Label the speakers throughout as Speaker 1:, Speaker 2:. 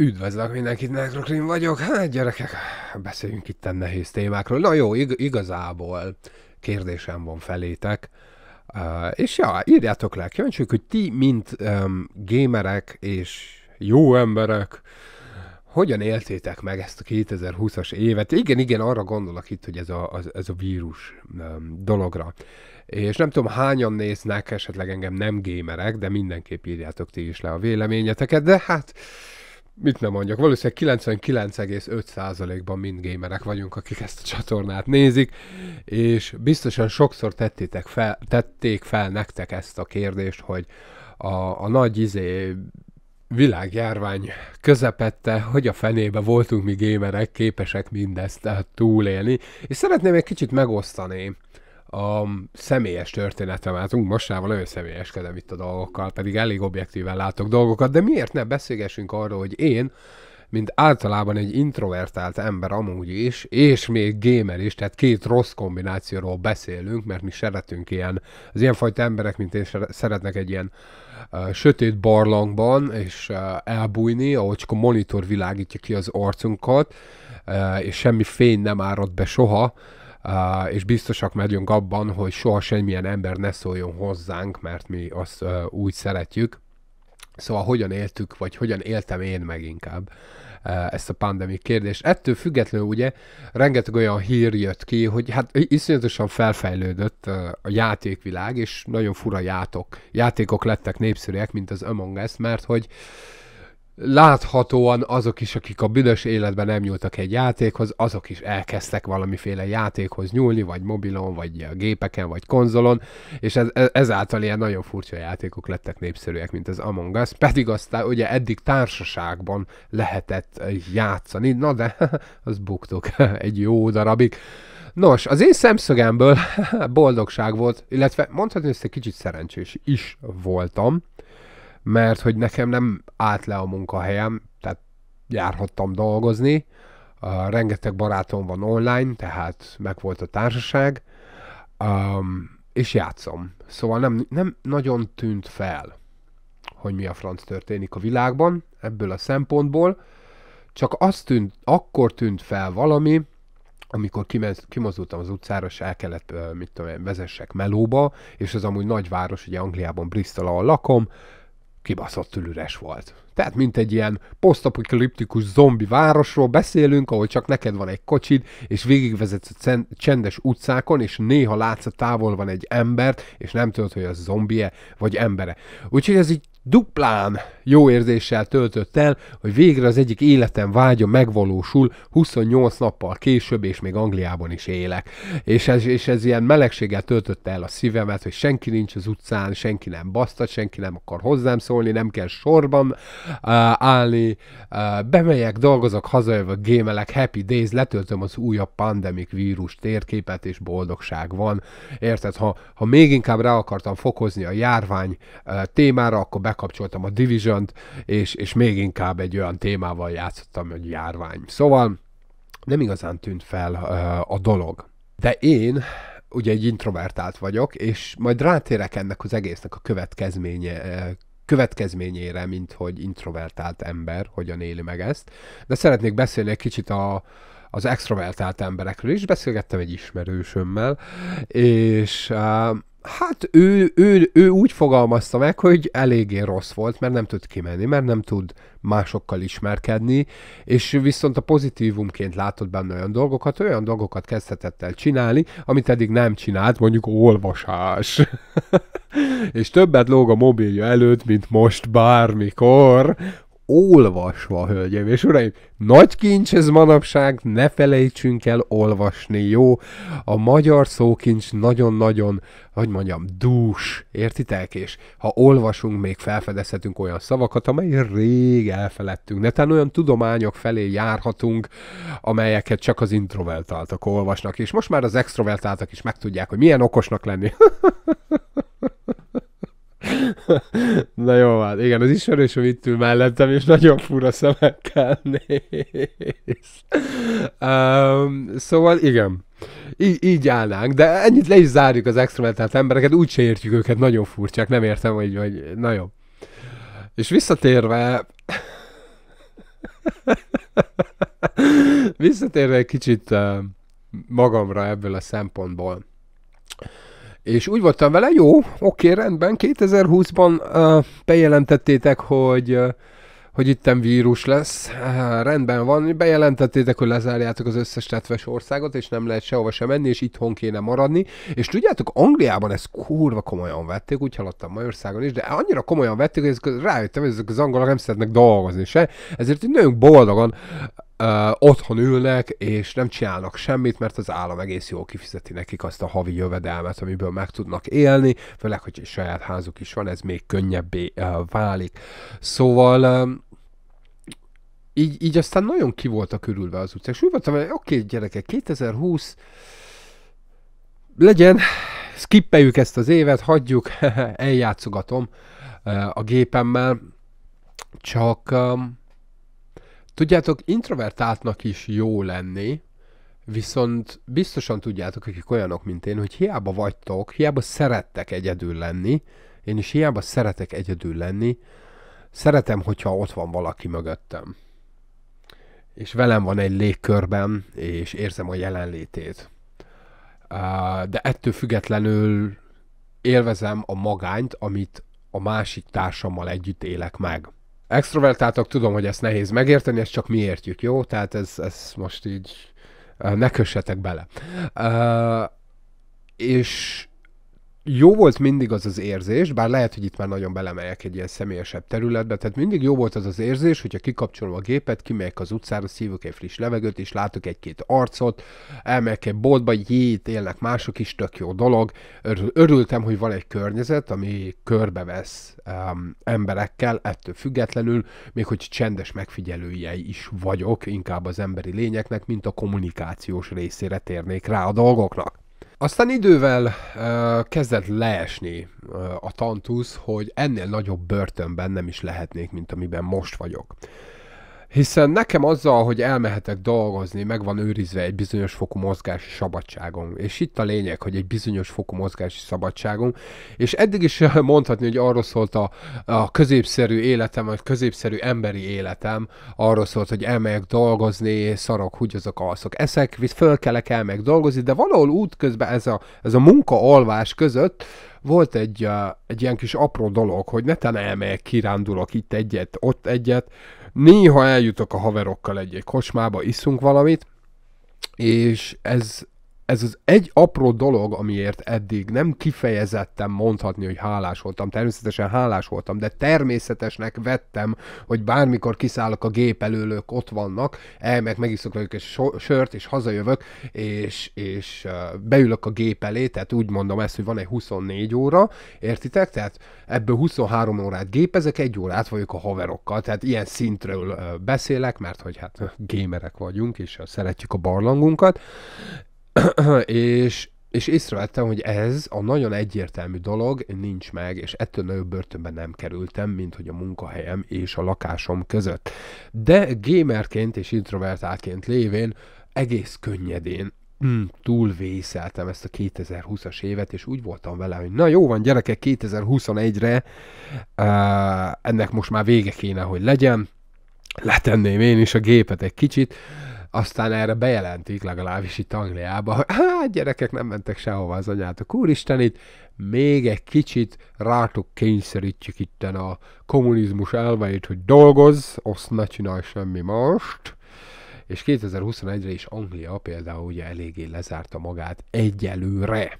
Speaker 1: Üdvözlök mindenkit, Nekrokrim vagyok. Hát gyerekek, beszéljünk itt nehéz témákról. Na jó, ig- igazából kérdésem van felétek. Uh, és ja, írjátok le, kíváncsiak, hogy ti, mint um, gémerek és jó emberek, hogyan éltétek meg ezt a 2020-as évet? Igen, igen, arra gondolok itt, hogy ez a, az, ez a vírus um, dologra. És nem tudom, hányan néznek, esetleg engem nem gémerek, de mindenképp írjátok ti is le a véleményeteket, de hát mit nem mondjak, valószínűleg 99,5%-ban mind gamerek vagyunk, akik ezt a csatornát nézik, és biztosan sokszor tettétek fel, tették fel nektek ezt a kérdést, hogy a, a nagy izé világjárvány közepette, hogy a fenébe voltunk mi gémerek képesek mindezt túlélni, és szeretném egy kicsit megosztani a személyes történetre váltunk, mostában nagyon személyeskedem itt a dolgokkal, pedig elég objektíven látok dolgokat, de miért ne beszélgessünk arról, hogy én, mint általában egy introvertált ember amúgy is, és még gamer is, tehát két rossz kombinációról beszélünk, mert mi szeretünk ilyen, az ilyenfajta emberek, mint én szeretnek egy ilyen uh, sötét barlangban, és uh, elbújni, ahogy csak a monitor világítja ki az arcunkat, uh, és semmi fény nem árad be soha, és biztosak megyünk abban, hogy soha semmilyen ember ne szóljon hozzánk, mert mi azt úgy szeretjük. Szóval hogyan éltük, vagy hogyan éltem én meg inkább ezt a pandemik kérdést. Ettől függetlenül ugye rengeteg olyan hír jött ki, hogy hát iszonyatosan felfejlődött a játékvilág, és nagyon fura játok, játékok lettek népszerűek, mint az Among Us, mert hogy uh, láthatóan azok is, akik a büdös életben nem nyúltak egy játékhoz, azok is elkezdtek valamiféle játékhoz nyúlni, vagy mobilon, vagy a gépeken, vagy konzolon, és ez, e, ezáltal ilyen nagyon furcsa játékok lettek népszerűek, mint az Among Us, pedig aztán ugye eddig társaságban lehetett eh, játszani, na de az buktuk egy jó darabig. Nos, az én szemszögemből boldogság volt, illetve mondhatni, hogy ezt egy kicsit szerencsés is voltam, mert hogy nekem nem állt le a munkahelyem, tehát járhattam dolgozni, uh, rengeteg barátom van online, tehát megvolt a társaság, um, és játszom. Szóval nem, nem nagyon tűnt fel, hogy mi a franc történik a világban ebből a szempontból, csak az tűnt, akkor tűnt fel valami, amikor kimez, kimozdultam az utcára, és el kellett, mit tudom én, vezessek melóba, és az amúgy nagyváros, ugye Angliában, Bristol, ahol lakom, kibaszottul üres volt. Tehát mint egy ilyen posztapokaliptikus zombi városról beszélünk, ahol csak neked van egy kocsid, és végigvezetsz a csendes utcákon, és néha látsz a távol van egy embert, és nem tudod, hogy az zombie vagy embere. Úgyhogy ez így duplán jó érzéssel töltött el, hogy végre az egyik életem vágya megvalósul 28 nappal később, és még Angliában is élek. És ez, és ez ilyen melegséggel töltötte el a szívemet, hogy senki nincs az utcán, senki nem basztat, senki nem akar hozzám szólni, nem kell sorban uh, állni, uh, bemegyek, dolgozok, hazajövök, gémelek, happy days, letöltöm az újabb pandemik vírus térképet, és boldogság van. Érted, ha, ha még inkább rá akartam fokozni a járvány uh, témára, akkor bekapcsoltam a Division roppant, és, és még inkább egy olyan témával játszottam, hogy járvány. Szóval nem igazán tűnt fel uh, a dolog. De én ugye egy introvertált vagyok, és majd rátérek ennek az egésznek a következménye, következményére, mint hogy introvertált ember, hogyan éli meg ezt. De szeretnék beszélni egy kicsit a, az extrovertált emberekről is. Beszélgettem egy ismerősömmel, és Hát ő, ő, ő úgy fogalmazta meg, hogy eléggé rossz volt, mert nem tud kimenni, mert nem tud másokkal ismerkedni, és viszont a pozitívumként látott benne olyan dolgokat, olyan dolgokat kezdhetett el csinálni, amit eddig nem csinált, mondjuk olvasás. és többet lóg a mobilja előtt, mint most bármikor, olvasva, hölgyeim és uraim. Nagy kincs ez manapság, ne felejtsünk el olvasni, jó? A magyar szókincs nagyon-nagyon, hogy mondjam, dús, értitek? És ha olvasunk, még felfedezhetünk olyan szavakat, amely rég elfelettünk. Netán olyan tudományok felé járhatunk, amelyeket csak az introvertáltak olvasnak, és most már az extrovertáltak is megtudják, hogy milyen okosnak lenni. Na jó, hát igen, az ismerősöm itt ül mellettem, és nagyon fura szemekkel néz. Um, szóval igen, így, így állnánk, de ennyit le is zárjuk az extrovertált embereket, se értjük őket, nagyon furcsák, nem értem, hogy, hogy na jó. És visszatérve... visszatérve egy kicsit uh, magamra ebből a szempontból. És úgy voltam vele, jó, oké, rendben, 2020-ban uh, bejelentettétek, hogy uh, hogy itten vírus lesz. Uh, rendben van, bejelentettétek, hogy lezárjátok az összes tetves országot, és nem lehet sehova sem menni, és itthon kéne maradni. És tudjátok, Angliában ezt kurva komolyan vették, úgy hallottam Magyarországon is, de annyira komolyan vették, hogy rájöttem, hogy ezek az angolok nem szeretnek dolgozni se, ezért így nagyon boldogan Uh, otthon ülnek, és nem csinálnak semmit, mert az állam egész jól kifizeti nekik azt a havi jövedelmet, amiből meg tudnak élni, főleg, hogy egy saját házuk is van, ez még könnyebbé uh, válik. Szóval um, így, így aztán nagyon ki voltak örülve az utcák. És úgy voltam, hogy oké, okay, gyerekek, 2020 legyen, skippeljük ezt az évet, hagyjuk, eljátszogatom uh, a gépemmel, csak Tudjátok, introvertáltnak is jó lenni, viszont biztosan tudjátok, akik olyanok, mint én, hogy hiába vagytok, hiába szerettek egyedül lenni, én is hiába szeretek egyedül lenni, szeretem, hogyha ott van valaki mögöttem. És velem van egy légkörben, és érzem a jelenlétét. De ettől függetlenül élvezem a magányt, amit a másik társammal együtt élek meg extrovertáltak, tudom, hogy ezt nehéz megérteni, ezt csak mi értjük, jó? Tehát ez, ez most így eh, ne kössetek bele. Uh, és jó volt mindig az az érzés, bár lehet, hogy itt már nagyon belemegyek egy ilyen személyesebb területbe, tehát mindig jó volt az az érzés, hogyha kikapcsolom a gépet, kimegyek az utcára, szívok egy friss levegőt, és látok egy-két arcot, elmegyek egy boltba, jé, élnek mások is, tök jó dolog. Örültem, hogy van egy környezet, ami körbevesz um, emberekkel, ettől függetlenül, még hogy csendes megfigyelője is vagyok, inkább az emberi lényeknek, mint a kommunikációs részére térnék rá a dolgoknak. Aztán idővel uh, kezdett leesni uh, a tantusz, hogy ennél nagyobb börtönben nem is lehetnék, mint amiben most vagyok. Hiszen nekem azzal, hogy elmehetek dolgozni, meg van őrizve egy bizonyos fokú mozgási szabadságom. És itt a lényeg, hogy egy bizonyos fokú mozgási szabadságom. És eddig is mondhatni, hogy arról szólt a, a középszerű életem, vagy középszerű emberi életem, arról szólt, hogy elmegyek dolgozni, szarok, húgyozok, alszok, eszek, fölkelek, elmegyek dolgozni, de valahol útközben ez a, ez a munka alvás között volt egy, egy ilyen kis apró dolog, hogy netán elmegyek, kirándulok itt egyet, ott egyet, Néha eljutok a haverokkal egy-egy kocsmába, iszunk valamit, és ez ez az egy apró dolog, amiért eddig nem kifejezetten mondhatni, hogy hálás voltam. Természetesen hálás voltam, de természetesnek vettem, hogy bármikor kiszállok a gép elől, ők ott vannak, elmek, megiszok velük egy sört, és hazajövök, és, és beülök a gép elé, tehát úgy mondom ezt, hogy van egy 24 óra, értitek? Tehát ebből 23 órát gépezek, egy órát vagyok a haverokkal, tehát ilyen szintről beszélek, mert hogy hát gémerek vagyunk, és szeretjük a barlangunkat, és, és észrevettem, hogy ez a nagyon egyértelmű dolog nincs meg, és ettől nagyobb börtönben nem kerültem, mint hogy a munkahelyem és a lakásom között. De gamerként és introvertáltként lévén egész könnyedén mm, hm, túlvészeltem ezt a 2020-as évet, és úgy voltam vele, hogy na jó van gyerekek, 2021-re uh, ennek most már vége kéne, hogy legyen, letenném én is a gépet egy kicsit, aztán erre bejelentik, legalábbis itt Angliában, hogy hát gyerekek nem mentek sehova az anyátok, úristenit itt még egy kicsit rátok kényszerítjük itten a kommunizmus elveit, hogy dolgozz, azt ne csinálj semmi most. És 2021-re is Anglia például ugye eléggé lezárta magát egyelőre.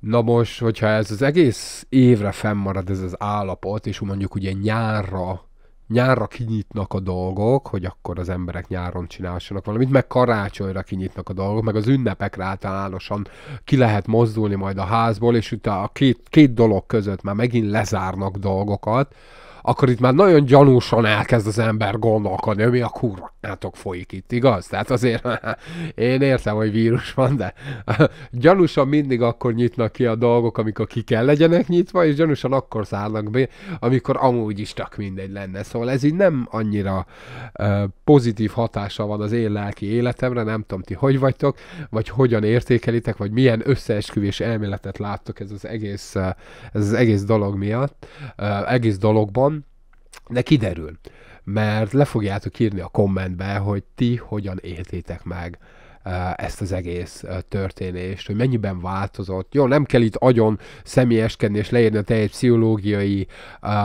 Speaker 1: Na most, hogyha ez az egész évre fennmarad ez az állapot, és mondjuk ugye nyárra nyárra kinyitnak a dolgok, hogy akkor az emberek nyáron csinálsanak valamit, meg karácsonyra kinyitnak a dolgok, meg az ünnepekre általánosan ki lehet mozdulni majd a házból, és utána a két, két dolog között már megint lezárnak dolgokat, akkor itt már nagyon gyanúsan elkezd az ember gondolkodni, hogy mi a kurvátok folyik itt, igaz? Tehát azért én értem, hogy vírus van, de gyanúsan mindig akkor nyitnak ki a dolgok, amikor ki kell legyenek nyitva, és gyanúsan akkor szállnak be, amikor amúgy is csak mindegy lenne. Szóval ez így nem annyira pozitív hatása van az én lelki életemre, nem tudom ti hogy vagytok, vagy hogyan értékelitek, vagy milyen összeesküvés elméletet láttok ez az egész, ez az egész dolog miatt, egész dologban, de kiderül, mert le fogjátok írni a kommentbe, hogy ti hogyan éltétek meg e, ezt az egész e, történést, hogy mennyiben változott. Jó, nem kell itt agyon személyeskedni és leírni a teljes pszichológiai e,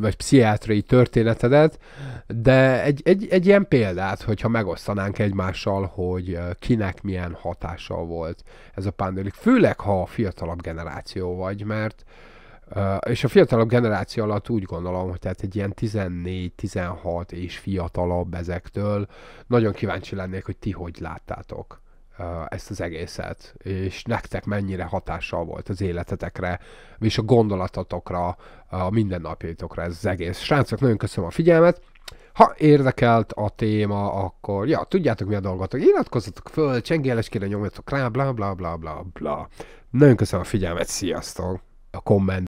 Speaker 1: vagy pszichiátriai történetedet, de egy, egy, egy ilyen példát, hogyha megosztanánk egymással, hogy kinek milyen hatással volt ez a pandémia, főleg ha a fiatalabb generáció vagy, mert Uh, és a fiatalabb generáció alatt úgy gondolom, hogy tehát egy ilyen 14-16 és fiatalabb ezektől nagyon kíváncsi lennék, hogy ti hogy láttátok uh, ezt az egészet, és nektek mennyire hatással volt az életetekre, és a gondolatotokra, a mindennapjaitokra ez az egész. Srácok, nagyon köszönöm a figyelmet, ha érdekelt a téma, akkor ja, tudjátok mi a dolgotok, iratkozzatok föl, csengéleskére nyomjatok rá, bla bla bla bla bla. Nagyon köszönöm a figyelmet, sziasztok! A komment